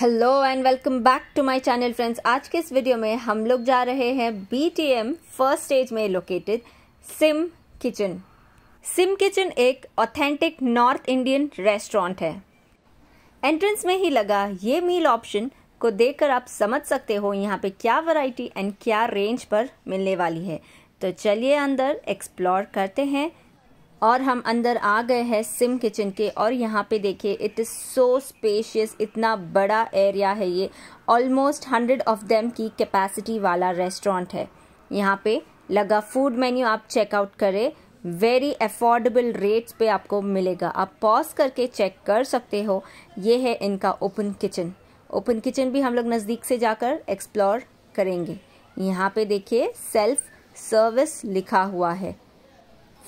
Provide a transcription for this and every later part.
hello and welcome back to my channel friends आज के इस वीडियो में हम लोग जा रहे हैं बीटीएम फर्स्ट स्टेज में located Sim Kitchen Sim Kitchen एक ऑथेंटिक नॉर्थ इंडियन रेस्टोरेंट है एंट्रेंस में ही लगा ये मील ऑप्शन को देखकर आप समझ सकते हो यहाँ पे क्या वैरायटी एंड क्या रेंज पर मिलने वाली है तो चलिए अंदर एक्सप्लोर करते हैं और हम अंदर आ गए हैं सिम किचन के और यहाँ पे देखिए इट इज़ सो स्पेशियस इतना बड़ा एरिया है ये ऑलमोस्ट हंड्रेड ऑफ देम की कैपेसिटी वाला रेस्टोरेंट है यहाँ पे लगा फूड मेन्यू आप चेकआउट करें वेरी अफोर्डेबल रेट्स पे आपको मिलेगा आप पॉज करके चेक कर सकते हो ये है इनका ओपन किचन ओपन किचन भी हम लोग नज़दीक से जाकर एक्सप्लोर करेंगे यहाँ पे देखिए सेल्फ सर्विस लिखा हुआ है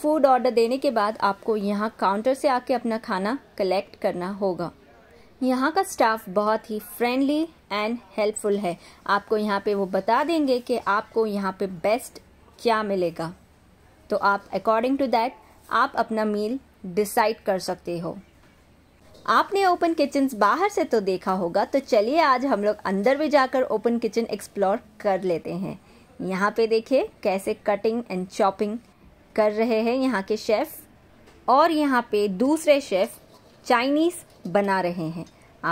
फूड ऑर्डर देने के बाद आपको यहाँ काउंटर से आके अपना खाना कलेक्ट करना होगा यहाँ का स्टाफ बहुत ही फ्रेंडली एंड हेल्पफुल है आपको यहाँ पे वो बता देंगे कि आपको यहाँ पे बेस्ट क्या मिलेगा तो आप अकॉर्डिंग टू दैट आप अपना मील डिसाइड कर सकते हो आपने ओपन किचन बाहर से तो देखा होगा तो चलिए आज हम लोग अंदर भी जाकर ओपन किचन एक्सप्लोर कर लेते हैं यहाँ पे देखिए कैसे कटिंग एंड चॉपिंग कर रहे हैं यहाँ के शेफ़ और यहाँ पे दूसरे शेफ़ चाइनीज़ बना रहे हैं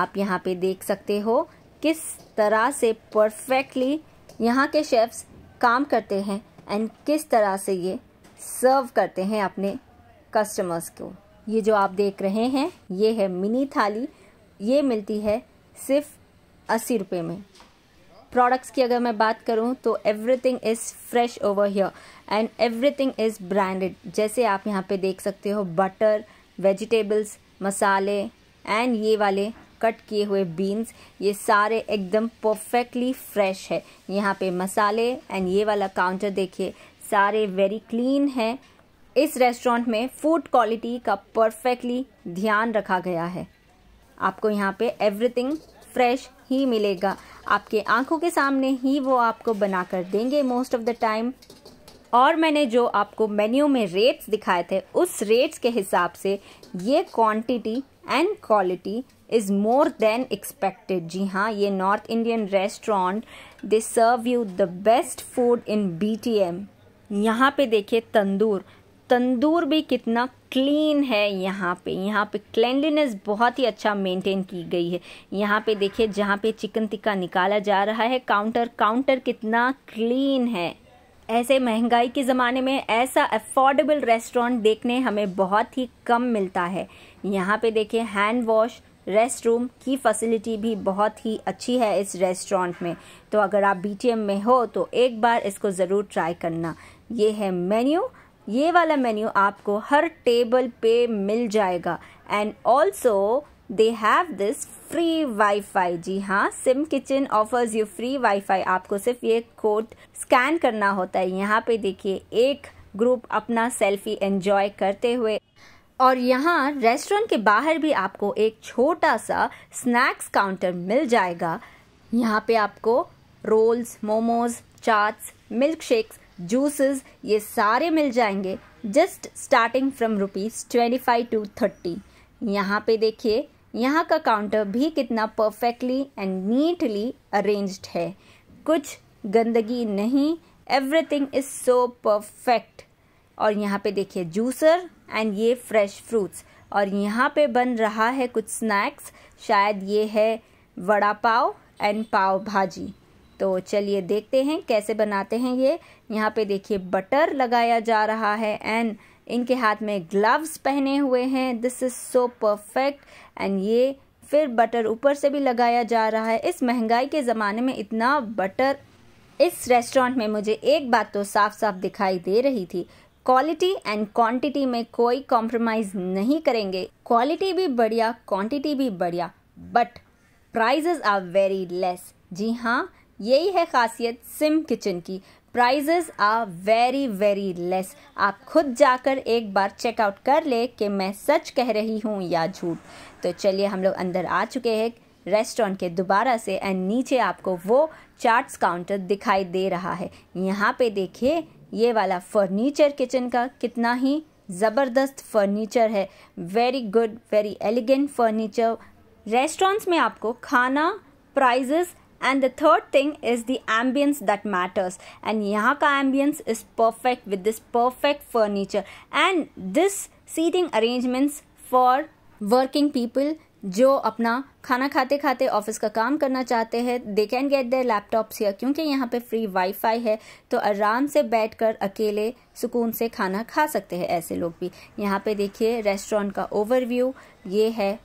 आप यहाँ पे देख सकते हो किस तरह से परफेक्टली यहाँ के शेफ्स काम करते हैं एंड किस तरह से ये सर्व करते हैं अपने कस्टमर्स को ये जो आप देख रहे हैं ये है मिनी थाली ये मिलती है सिर्फ अस्सी रुपये में प्रोडक्ट्स की अगर मैं बात करूँ तो everything is fresh over here and everything is branded जैसे आप यहाँ पे देख सकते हो बटर वेजिटेबल्स मसाले एंड ये वाले कट किए हुए बीन्स ये सारे एकदम परफेक्टली फ्रेश है यहाँ पे मसाले एंड ये वाला काउंटर देखिए सारे वेरी क्लीन है इस रेस्टोरेंट में फूड क्वालिटी का परफेक्टली ध्यान रखा गया है आपको यहाँ पे एवरीथिंग फ्रेश ही मिलेगा आपके आंखों के सामने ही वो आपको बना कर देंगे मोस्ट ऑफ द टाइम और मैंने जो आपको मेन्यू में रेट्स दिखाए थे उस रेट्स के हिसाब से ये quantity and quality is more than expected जी हाँ ये north Indian restaurant they serve you the best food in B T M यहाँ पे देखिए तंदूर तंदूर भी कितना क्लीन है यहाँ पे यहाँ पे क्लेंलीनेस बहुत ही अच्छा मेंटेन की गई है यहाँ पे देखिए जहाँ पे चिकन टिक्का निकाला जा रहा है काउंटर काउंटर कितना क्लीन है ऐसे महंगाई के ज़माने में ऐसा अफोर्डेबल रेस्टोरेंट देखने हमें बहुत ही कम मिलता है यहाँ पे देखिए हैंड वॉश रेस्ट रूम की फैसिलिटी भी बहुत ही अच्छी है इस रेस्टोरेंट में तो अगर आप बीटीएम में हो तो एक बार इसको ज़रूर ट्राई करना ये है मेन्यू ये वाला मेन्यू आपको हर टेबल पे मिल जाएगा and also they have this free WiFi जी हाँ Sim Kitchen offers you free WiFi आपको सिर्फ ये कोड स्कैन करना होता है यहाँ पे देखिए एक ग्रुप अपना सेल्फी एंजॉय करते हुए और यहाँ रेस्टोरेंट के बाहर भी आपको एक छोटा सा स्नैक्स काउंटर मिल जाएगा यहाँ पे आपको rolls momos chaats milk shakes juices ये सारे मिल जाएंगे just starting from rupees twenty five to thirty यहाँ पे देखिए यहाँ का काउंटर भी कितना परफेक्टली एंड नीटली अरेंज्ड है कुछ गंदगी नहीं एवरीथिंग इज़ सो परफेक्ट और यहाँ पे देखिए जूसर एंड ये फ्रेश फ्रूट्स और यहाँ पे बन रहा है कुछ स्नैक्स शायद ये है वड़ा पाव एंड पाव भाजी तो चलिए देखते हैं कैसे बनाते हैं ये यहाँ पे देखिए बटर लगाया जा रहा है एंड इनके हाथ में ग्लव्स पहने हुए हैं this is so perfect and ये फिर बटर ऊपर से भी लगाया जा रहा है इस महंगाई के ज़माने में इतना बटर इस रेस्टोरेंट में मुझे एक बात तो साफ साफ दिखाई दे रही थी क्वालिटी एंड क्वांटिटी में कोई कॉम्प्रोमाइज़ नहीं करेंगे क्वालिटी भी बढ़िया क्वांटिटी भी बढ़िया but prices are very less जी हाँ यही है खासियत सिम किचन की prices are very very less आप खुद जाकर एक बार चेकआउट कर ले कि मैं सच कह रही हूँ या झूठ तो चलिए हम लोग अंदर आ चुके हैं रेस्टोरेंट के दोबारा से एंड नीचे आपको वो चार्ट्स काउंटर दिखाई दे रहा है यहाँ पे देखिए ये वाला फर्नीचर किचन का कितना ही ज़बरदस्त फर्नीचर है very good very elegant furniture restaurants में आपको खाना prices and the third thing is the ambience that matters and यहाँ का ambience is perfect with this perfect furniture and this seating arrangements for working people जो अपना खाना खाते खाते ऑफिस का काम करना चाहते हैं they can get their laptops या क्योंकि यहाँ पे फ्री वाईफाई है तो आराम से बैठकर अकेले सुकून से खाना खा सकते हैं ऐसे लोग भी यहाँ पे देखिए रेस्टोरेंट का ओवरव्यू ये है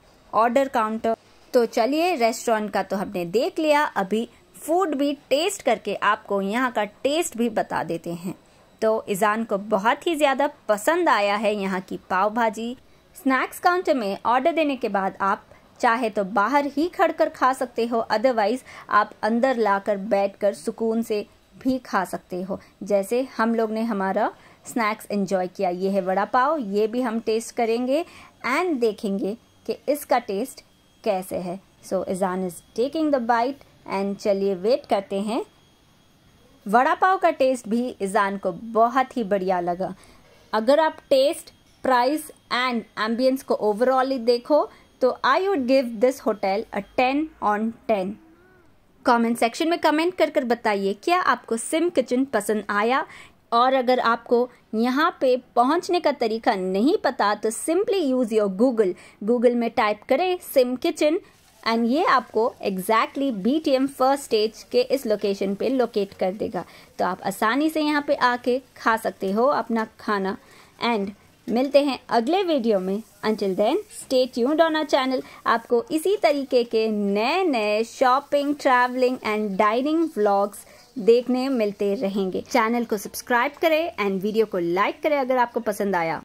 ऑर्डर काउंटर तो चलिए रेस्टोरेंट का तो हमने देख लिया अभी फूड भी टेस्ट करके आपको यहाँ का टेस्ट भी बता देते हैं तो इजान को बहुत ही ज़्यादा पसंद आया है यहाँ की पाव भाजी स्नैक्स काउंटर में ऑर्डर देने के बाद आप चाहे तो बाहर ही खड़ कर खा सकते हो अदरवाइज आप अंदर लाकर बैठकर सुकून से भी खा सकते हो जैसे हम लोग ने हमारा स्नैक्स एंजॉय किया ये है वड़ा पाव ये भी हम टेस्ट करेंगे एंड देखेंगे कि इसका टेस्ट कैसे है so Izaan is taking the bite and चलिए वेट करते हैं वड़ा पाव का टेस्ट भी इजान को बहुत ही बढ़िया लगा अगर आप टेस्ट प्राइस एंड एम्बियंस को ओवरऑल ही देखो तो I would give this hotel a ten on ten comment section में कमेंट कर कर बताइए क्या आपको सिम किचन पसंद आया और अगर आपको यहाँ पे पहुँचने का तरीका नहीं पता तो simply use your Google Google में टाइप करें सिम किचन एंड ये आपको exactly B T M first stage के इस लोकेशन पे लोकेट कर देगा तो आप आसानी से यहाँ पे आके खा सकते हो अपना खाना एंड मिलते हैं अगले वीडियो में until then stay tuned on our channel आपको इसी तरीके के नए नए shopping travelling and dining vlogs देखने मिलते रहेंगे चैनल को सब्सक्राइब करें एंड वीडियो को लाइक करें अगर आपको पसंद आया